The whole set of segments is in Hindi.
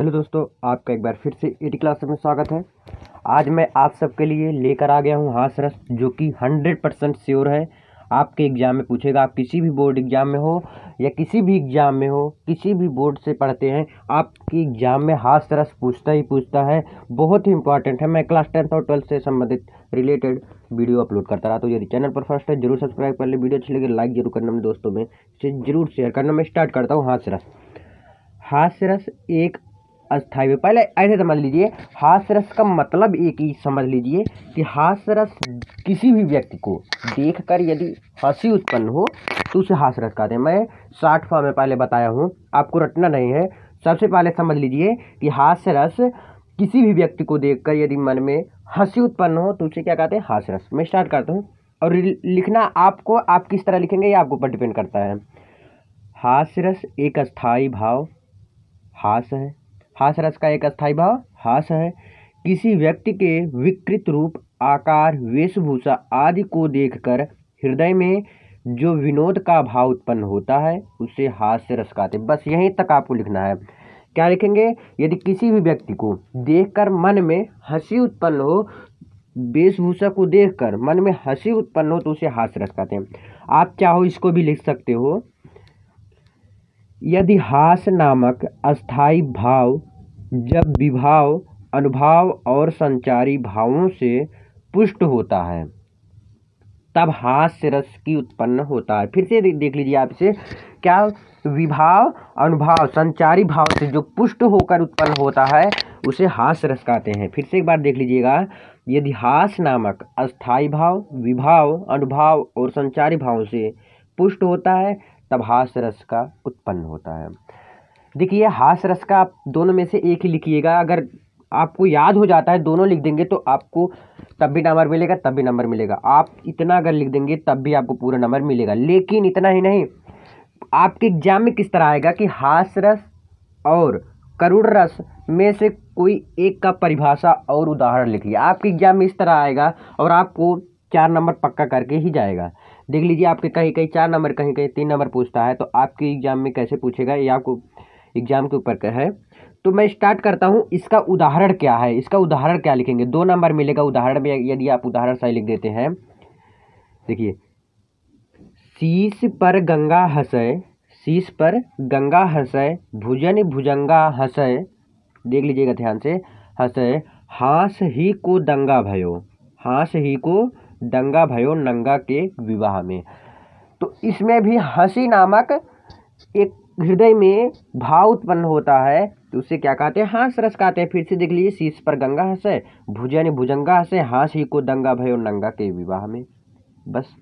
हेलो दोस्तों आपका एक बार फिर से एटी e क्लास में स्वागत है आज मैं आप सबके लिए लेकर आ गया हूँ हाथ रस जो कि हंड्रेड परसेंट श्योर है आपके एग्ज़ाम में पूछेगा आप किसी भी बोर्ड एग्ज़ाम में हो या किसी भी एग्ज़ाम में हो किसी भी बोर्ड से पढ़ते हैं आपके एग्ज़ाम में हाथ रस पूछता ही पूछता है बहुत ही इंपॉर्टेंट है मैं क्लास टेंथ और ट्वेल्थ से संबंधित रिलेटेड वीडियो अपलोड करता रहा तो यदि चैनल पर फर्स्ट है जरूर सब्सक्राइब कर ले वीडियो अच्छी लगे लाइक जरूर करना मेरे दोस्तों में इसे जरूर शेयर करना मैं स्टार्ट करता हूँ हाथ रस हास्य रस एक अस्थाई पहले ऐसे समझ लीजिए हास्यरस का मतलब एक ही समझ लीजिए कि हास्यरस किसी भी व्यक्ति को देखकर यदि हंसी उत्पन्न हो तो उसे हास्यरस कहते हैं मैं साठ फॉर्म में पहले बताया हूँ आपको रटना नहीं है सबसे पहले समझ लीजिए कि हास्यरस किसी भी व्यक्ति को देखकर यदि मन में हंसी उत्पन्न हो तो उसे क्या कहते हैं हास्यरस मैं स्टार्ट करता हूँ और लिखना आपको आप किस तरह लिखेंगे ये आपके ऊपर डिपेंड करता है हास्यरस एक अस्थाई भाव हास है हासरस का एक अस्थायी भाव हास है किसी व्यक्ति के विकृत रूप आकार वेशभूषा आदि को देखकर हृदय में जो विनोद का भाव उत्पन्न होता है उसे हास्य रस कहते हैं बस यहीं तक आपको लिखना है क्या लिखेंगे यदि किसी भी व्यक्ति को देखकर मन में हंसी उत्पन्न हो वेशभूषा को देखकर मन में हंसी उत्पन्न हो तो उसे हास्य रस कहते हैं आप चाहो इसको भी लिख सकते हो यदि हास नामक अस्थाई भाव जब विभाव अनुभाव और संचारी भावों से पुष्ट होता है तब हास्य रस की उत्पन्न होता है फिर से देख लीजिए आप इसे क्या विभाव अनुभाव संचारी भाव से जो पुष्ट होकर उत्पन्न होता है उसे हास्य रस कहते हैं फिर से एक बार देख लीजिएगा यदि हास नामक अस्थाई भाव विभाव अनुभाव और संचारी भाव से पुष्ट होता है तब हास्य रस का उत्पन्न होता है देखिए हास रस का आप दोनों में से एक ही लिखिएगा अगर आपको याद हो जाता है दोनों लिख देंगे तो आपको तब भी नंबर मिलेगा तब भी नंबर मिलेगा आप इतना अगर लिख देंगे तब भी आपको पूरा नंबर मिलेगा लेकिन इतना ही नहीं आपके एग्जाम में किस तरह आएगा कि हास रस और करुण रस में से कोई एक का परिभाषा और उदाहरण लिखिए आपके एग्जाम में इस तरह आएगा और आपको चार नंबर पक्का करके ही जाएगा देख लीजिए आपके कहीं कहीं चार नंबर कहीं कहीं तीन नंबर पूछता है तो आपके एग्जाम में कैसे पूछेगा ये आपको एग्जाम के ऊपर का है तो मैं स्टार्ट करता हूँ इसका उदाहरण क्या है इसका उदाहरण क्या लिखेंगे दो नंबर मिलेगा उदाहरण में यदि आप उदाहरण सही लिख देते हैं देखिए शीश पर गंगा हंसय शीश पर गंगा हंसय भुजन भुजंगा हंसय देख लीजिएगा ध्यान से हंसय हाँस ही को दंगा भयो हाँस ही को दंगा भयो नंगा के विवाह में तो इसमें भी हंसी नामक एक हृदय में भाव उत्पन्न होता है तो उसे क्या कहते हैं हास रस कहते हैं फिर से देख लीजिए शीश पर गंगा हंस है भुजन भुजंगा हंस है हाँस ही को दंगा भय और नंगा के विवाह में बस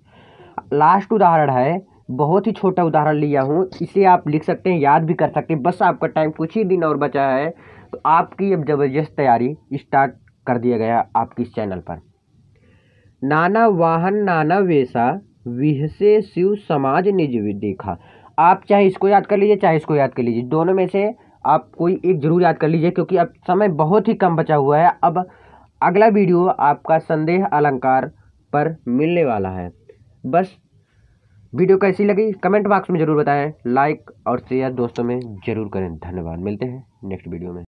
लास्ट उदाहरण है बहुत ही छोटा उदाहरण लिया हूँ इसे आप लिख सकते हैं याद भी कर सकते हैं बस आपका टाइम कुछ ही दिन और बचा है तो आपकी अब ज़बरदस्त तैयारी स्टार्ट कर दिया गया आपकी इस चैनल पर नाना वाहन नाना वेशा विहसे शिव समाज निज देखा आप चाहे इसको याद कर लीजिए चाहे इसको याद कर लीजिए दोनों में से आप कोई एक ज़रूर याद कर लीजिए क्योंकि अब समय बहुत ही कम बचा हुआ है अब अगला वीडियो आपका संदेह अलंकार पर मिलने वाला है बस वीडियो कैसी लगी कमेंट बॉक्स में ज़रूर बताएं लाइक और शेयर दोस्तों में ज़रूर करें धन्यवाद मिलते हैं नेक्स्ट वीडियो में